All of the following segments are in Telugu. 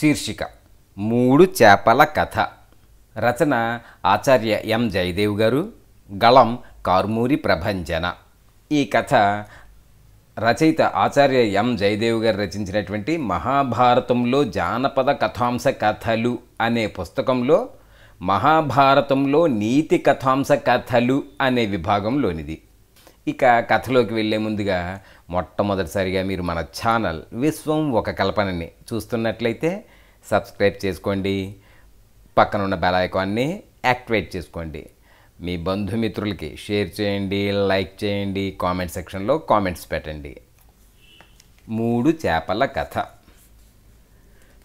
శీర్షిక మూడు చేపల కథ రచన ఆచార్య ఎం జయదేవ్ గారు గళం కార్మూరి ప్రభంజన ఈ కథ రచయిత ఆచార్య ఎం జయదేవ్ గారు రచించినటువంటి మహాభారతంలో జానపద కథాంశ కథలు అనే పుస్తకంలో మహాభారతంలో నీతి కథాంశ కథలు అనే విభాగంలోనిది ఇక కథలోకి వెళ్ళే ముందుగా మొట్టమొదటిసారిగా మీరు మన ఛానల్ విశ్వం ఒక కల్పనని చూస్తున్నట్లయితే సబ్స్క్రైబ్ చేసుకోండి పక్కన ఉన్న యాక్టివేట్ చేసుకోండి మీ బంధుమిత్రులకి షేర్ చేయండి లైక్ చేయండి కామెంట్ సెక్షన్లో కామెంట్స్ పెట్టండి మూడు చేపల కథ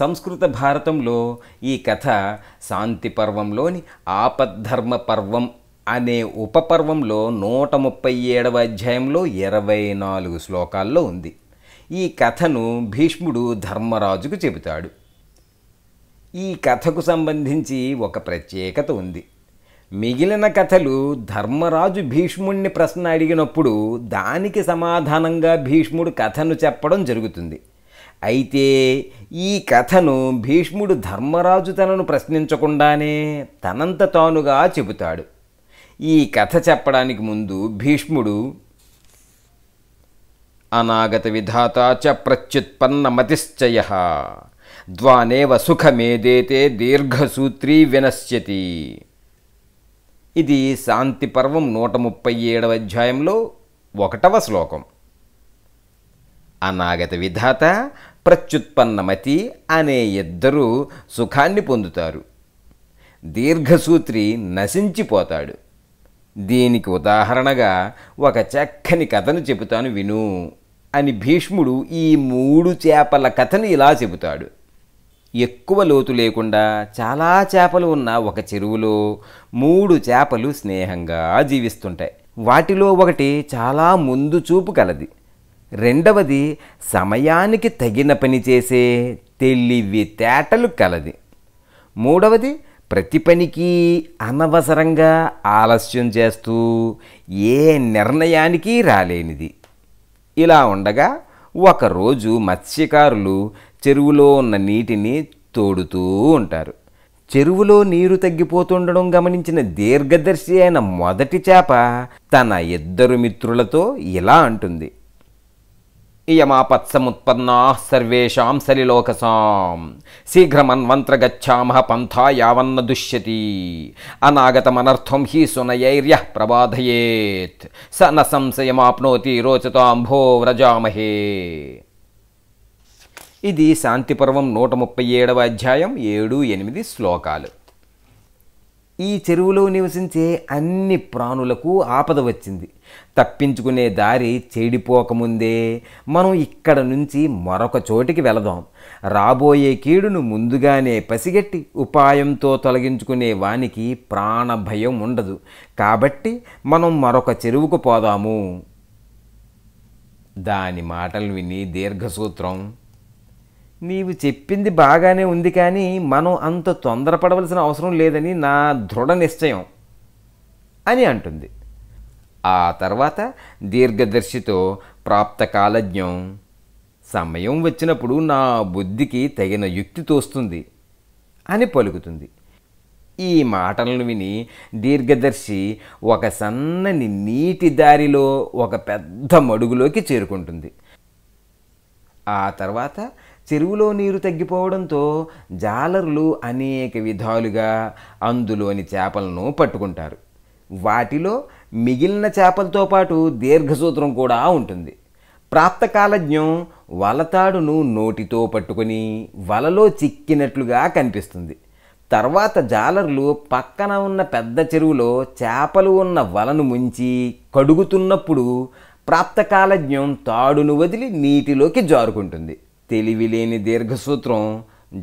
సంస్కృత భారతంలో ఈ కథ శాంతి పర్వంలోని ఆపద్ధర్మ పర్వం అనే ఉపపర్వంలో నూట ముప్పై ఏడవ అధ్యాయంలో ఇరవై నాలుగు శ్లోకాల్లో ఉంది ఈ కథను భీష్ముడు ధర్మరాజుకు చెబుతాడు ఈ కథకు సంబంధించి ఒక ప్రత్యేకత ఉంది మిగిలిన కథలు ధర్మరాజు భీష్ముణ్ణి ప్రశ్న అడిగినప్పుడు దానికి సమాధానంగా భీష్ముడు కథను చెప్పడం జరుగుతుంది అయితే ఈ కథను భీష్ముడు ధర్మరాజు తనను ప్రశ్నించకుండానే తనంత తానుగా చెబుతాడు ఈ కథ చెప్పడానికి ముందు భీష్ముడు అనాగత విధాత చ ప్రత్యుత్పన్న మతిశ్చయ ద్వానేవ సుఖమేదేతే దీర్ఘసూత్రీ వినశ్యతి ఇది శాంతి పర్వం నూట ముప్పై ఏడవ అధ్యాయంలో ఒకటవ శ్లోకం అనాగత విధాత ప్రత్యుత్పన్నమతి అనే ఇద్దరూ సుఖాన్ని పొందుతారు దీర్ఘసూత్రి నశించిపోతాడు దీనికి ఉదాహరణగా ఒక చక్కని కథను చెబుతాను విను అని భీష్ముడు ఈ మూడు చేపల కథను ఇలా చెబుతాడు ఎక్కువ లోతు లేకుండా చాలా చేపలు ఉన్న ఒక చెరువులో మూడు చేపలు స్నేహంగా జీవిస్తుంటాయి వాటిలో ఒకటి చాలా ముందు చూపు కలది రెండవది సమయానికి తగిన పని చేసే తేటలు కలది మూడవది ప్రతి పనికి అనవసరంగా ఆలస్యం చేస్తూ ఏ నిర్ణయానికి రాలేనిది ఇలా ఉండగా ఒకరోజు మత్స్యకారులు చెరువులో ఉన్న నీటిని తోడుతూ ఉంటారు చెరువులో నీరు తగ్గిపోతుండడం గమనించిన దీర్ఘదర్శి అయిన మొదటి చేప తన ఇద్దరు మిత్రులతో ఇలా అంటుంది ఇయమాపత్సముత్పన్నా సర్వేషాం సలిలోకసాం శీఘ్రమన్వంత్ర గచ్చామహ పంథా యావన్న దుష్యతి అనాగతమనర్థం హి సునయైర్య ప్రబాధయేత్ స న సంశయమాప్నోతి రోచతాంభో వ్రజామహే ఇది శాంతిపర్వం నూట ముప్పై ఏడవ అధ్యాయం ఏడు ఎనిమిది శ్లోకాలు ఈ చెరువులో నివసించే అన్ని ప్రాణులకు ఆపద వచ్చింది తప్పించుకునే దారి చెడిపోకముందే మనం ఇక్కడ నుంచి మరొక చోటికి వెళదాం రాబోయే కీడును ముందుగానే పసిగట్టి ఉపాయంతో తొలగించుకునే వానికి ప్రాణ భయం ఉండదు కాబట్టి మనం మరొక చెరువుకు పోదాము దాని మాటలు విని దీర్ఘసూత్రం నీవు చెప్పింది బాగానే ఉంది కానీ మనం అంత తొందరపడవలసిన అవసరం లేదని నా దృఢ నిశ్చయం అని అంటుంది ఆ తర్వాత దీర్ఘదర్శితో ప్రాప్తకాలజ్ఞం సమయం వచ్చినప్పుడు నా బుద్ధికి తగిన యుక్తి తోస్తుంది అని పలుకుతుంది ఈ మాటలను విని దీర్ఘదర్శి ఒక సన్నని నీటి దారిలో ఒక పెద్ద మడుగులోకి చేరుకుంటుంది ఆ తర్వాత చెరువులో నీరు తగ్గిపోవడంతో జాలరులు అనేక విధాలుగా అందులోని చేపలను పట్టుకుంటారు వాటిలో మిగిలిన చేపలతో పాటు దీర్ఘసూత్రం కూడా ఉంటుంది ప్రాప్తకాలజ్ఞం వలతాడును నోటితో పట్టుకొని వలలో చిక్కినట్లుగా కనిపిస్తుంది తర్వాత జాలర్లు పక్కన ఉన్న పెద్ద చెరువులో చేపలు ఉన్న వలను ముంచి కడుగుతున్నప్పుడు ప్రాప్తకాలజ్ఞం తాడును వదిలి నీటిలోకి జారుకుంటుంది తెలివిలేని దీర్ఘసూత్రం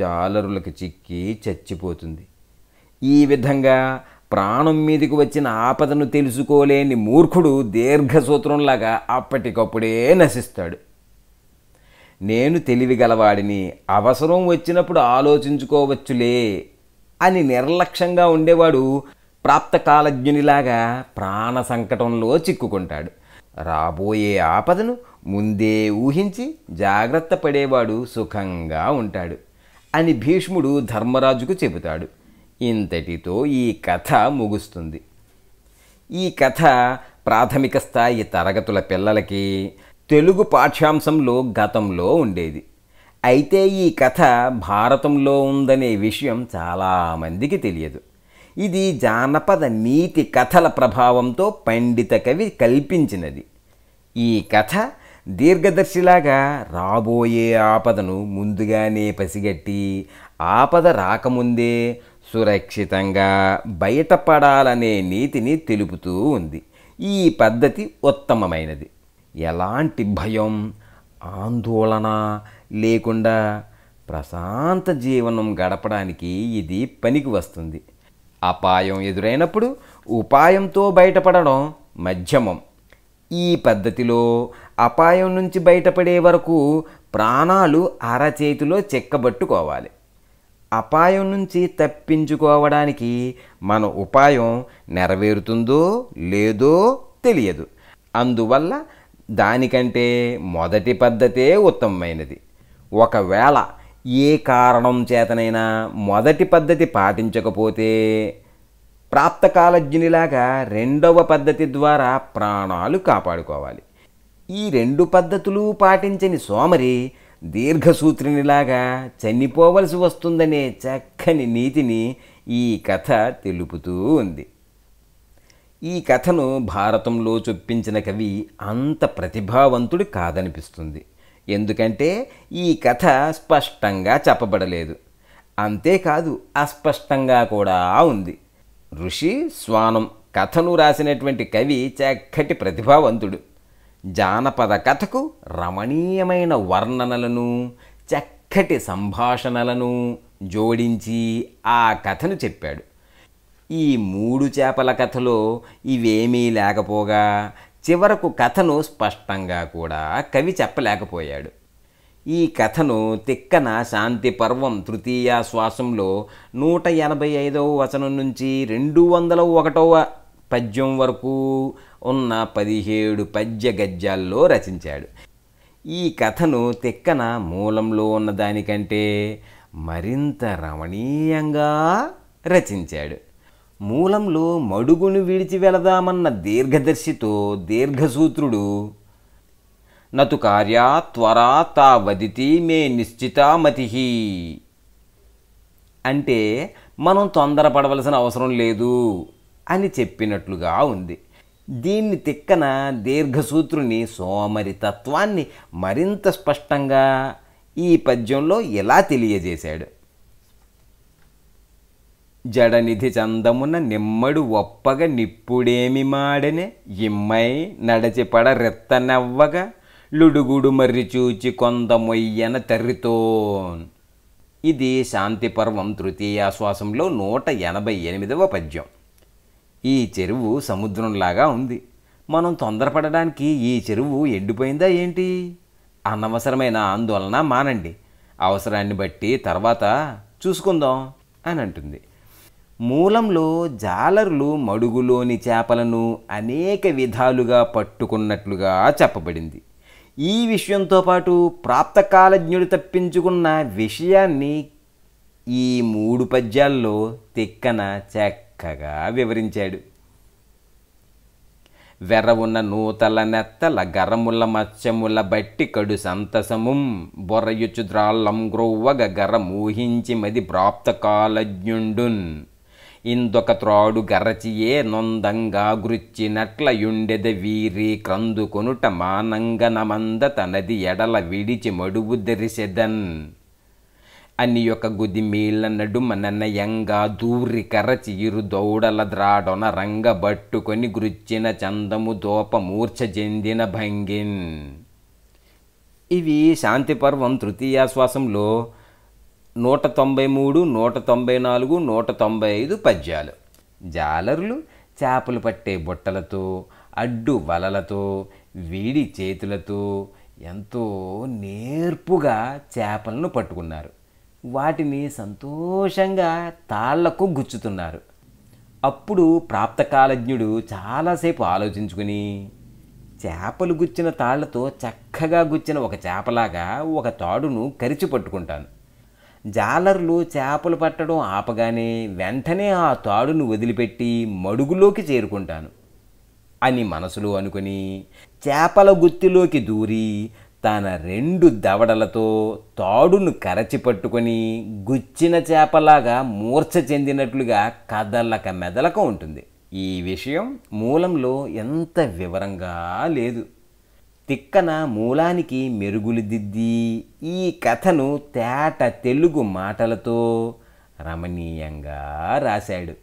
జాలరులకు చిక్కి చచ్చిపోతుంది ఈ విధంగా ప్రాణం మీదకి వచ్చిన ఆపదను తెలుసుకోలేని మూర్ఖుడు దీర్ఘసూత్రంలాగా అప్పటికప్పుడే నశిస్తాడు నేను తెలివిగలవాడిని అవసరం వచ్చినప్పుడు ఆలోచించుకోవచ్చులే అని నిర్లక్ష్యంగా ఉండేవాడు ప్రాప్తకాలజ్ఞునిలాగా ప్రాణ సంకటంలో చిక్కుకుంటాడు రాబోయే ఆపదను ముందే ఊహించి జాగ్రత్త పడేవాడు సుఖంగా ఉంటాడు అని భీష్ముడు ధర్మరాజుకు చెబుతాడు ఇంతటితో ఈ కథ ముగుస్తుంది ఈ కథ ప్రాథమిక స్థాయి తరగతుల పిల్లలకి తెలుగు పాఠ్యాంశంలో గతంలో ఉండేది అయితే ఈ కథ భారతంలో ఉందనే విషయం చాలామందికి తెలియదు ఇది జానపద నీతి కథల ప్రభావంతో పండిత కవి కల్పించినది ఈ కథ దీర్ఘదర్శిలాగా రాబోయే ఆపదను ముందుగానే పసిగట్టి ఆపద రాకముందే సురక్షితంగా బయటపడాలనే నీతిని తెలుపుతూ ఉంది ఈ పద్ధతి ఉత్తమమైనది ఎలాంటి భయం ఆందోళన లేకుండా ప్రశాంత జీవనం గడపడానికి ఇది పనికి వస్తుంది అపాయం ఎదురైనప్పుడు ఉపాయంతో బయటపడడం మధ్యమం ఈ పద్ధతిలో అపాయం నుంచి బయటపడే వరకు ప్రాణాలు అరచేతిలో చెక్కబట్టుకోవాలి అపాయం నుంచి తప్పించుకోవడానికి మన ఉపాయం నెరవేరుతుందో లేదో తెలియదు అందువల్ల దానికంటే మొదటి పద్ధతే ఉత్తమమైనది ఒకవేళ ఏ కారణం చేతనైనా మొదటి పద్ధతి పాటించకపోతే ప్రాప్తకాలజ్ఞునిలాగా రెండవ పద్ధతి ద్వారా ప్రాణాలు కాపాడుకోవాలి ఈ రెండు పద్ధతులు పాటించని సోమరి దీర్ఘసూత్రినిలాగా చనిపోవలసి వస్తుందనే చక్కని నీతిని ఈ కథ తెలుపుతూ ఉంది ఈ కథను భారతంలో చొప్పించిన కవి అంత ప్రతిభావంతుడు కాదనిపిస్తుంది ఎందుకంటే ఈ కథ స్పష్టంగా చెప్పబడలేదు అంతేకాదు అస్పష్టంగా కూడా ఉంది ఋషి స్వానం కథను రాసినటువంటి కవి చక్కటి ప్రతిభావంతుడు జానపద కథకు రమణీయమైన వర్ణనలను చక్కటి సంభాషణలను జోడించి ఆ కథను చెప్పాడు ఈ మూడు చేపల కథలో ఇవేమీ లేకపోగా చివరకు కథను స్పష్టంగా కూడా కవి చెప్పలేకపోయాడు ఈ కథను తిక్కన శాంతి పర్వం తృతీయ శ్వాసంలో నూట ఎనభై ఐదవ వచనం నుంచి రెండు వందల ఒకటవ పద్యం వరకు ఉన్న పదిహేడు పద్య గద్యాల్లో రచించాడు ఈ కథను తిక్కన మూలంలో ఉన్న దానికంటే మరింత రమణీయంగా రచించాడు మూలంలో మడుగును విడిచి వెళదామన్న దీర్ఘదర్శితో దీర్ఘసూత్రుడు నతు కార్యా త్వరా తా వదితి మే నిశ్చితామతి అంటే మనం తొందరపడవలసిన అవసరం లేదు అని చెప్పినట్లుగా ఉంది దీన్ని తిక్కన దీర్ఘసూత్రుని సోమరితత్వాన్ని మరింత స్పష్టంగా ఈ పద్యంలో ఎలా తెలియజేశాడు జడనిధి చందమున నిమ్మడు ఒప్పగ నిప్పుడేమి మాడని ఇమ్మై నడచిపడ రెత్తనవ్వగ లుడుగుడు మర్రి చూచి కొందమొయ్యన తర్రితోన్ ఇది శాంతిపర్వం తృతీయాశ్వాసంలో నూట ఎనభై ఎనిమిదవ పద్యం ఈ చెరువు సముద్రంలాగా ఉంది మనం తొందరపడడానికి ఈ చెరువు ఎండిపోయిందా ఏంటి అనవసరమైన ఆందోళన మానండి అవసరాన్ని బట్టి తర్వాత చూసుకుందాం అని అంటుంది మూలంలో జాలర్లు మడుగులోని చేపలను అనేక విధాలుగా పట్టుకున్నట్లుగా చెప్పబడింది ఈ విషయంతో పాటు ప్రాప్తకాలజ్ఞుడు తప్పించుకున్న విషయాన్ని ఈ మూడు పద్యాల్లో తిక్కన చక్కగా వివరించాడు వెర్ర ఉన్న నూతల నెత్తల గరముల మత్స్యముల బట్టి కడు సంతసము బొరయుచు ద్రాళ్ళం గ్రొవ్వగ గర మోహించి మది ప్రాప్తకాలజ్ఞుండున్ ఇందొక త్రాడు గరచియే నొందంగా యుండెద వీరి క్రందుకొనుట మానంగనమంద తనది ఎడల విడిచి మడువు దెరిసెదన్ అని యొక్క గుదిమీళ్ళ నడుమ నన్నయంగా దూరి కరచి ఇరు దౌడల ద్రాడొన రంగ బట్టుకొని గురిచిన చందము దోపమూర్ఛ చెందిన భంగిన్ ఇవి శాంతిపర్వం తృతీయాశ్వాసంలో నూట తొంభై మూడు నూట తొంభై నాలుగు నూట తొంభై ఐదు పద్యాలు జాలరులు చేపలు పట్టే బుట్టలతో అడ్డు వలలతో వీడి చేతులతో ఎంతో నేర్పుగా చేపలను పట్టుకున్నారు వాటిని సంతోషంగా తాళ్లకు గుచ్చుతున్నారు అప్పుడు ప్రాప్తకాలజ్ఞుడు చాలాసేపు ఆలోచించుకుని చేపలు గుచ్చిన తాళ్లతో చక్కగా గుచ్చిన ఒక చేపలాగా ఒక తాడును కరిచి పట్టుకుంటాను జాలర్లు చేపలు పట్టడం ఆపగానే వెంటనే ఆ తాడును వదిలిపెట్టి మడుగులోకి చేరుకుంటాను అని మనసులో అనుకుని చేపల గుత్తిలోకి దూరి తన రెండు దవడలతో తాడును కరచి పట్టుకొని గుచ్చిన చేపలాగా మూర్ఛ చెందినట్లుగా కదలక మెదలక ఉంటుంది ఈ విషయం మూలంలో ఎంత వివరంగా లేదు తిక్కన మూలానికి మెరుగులు దిద్ది ఈ కథను తేట తెలుగు మాటలతో రమణీయంగా రాశాడు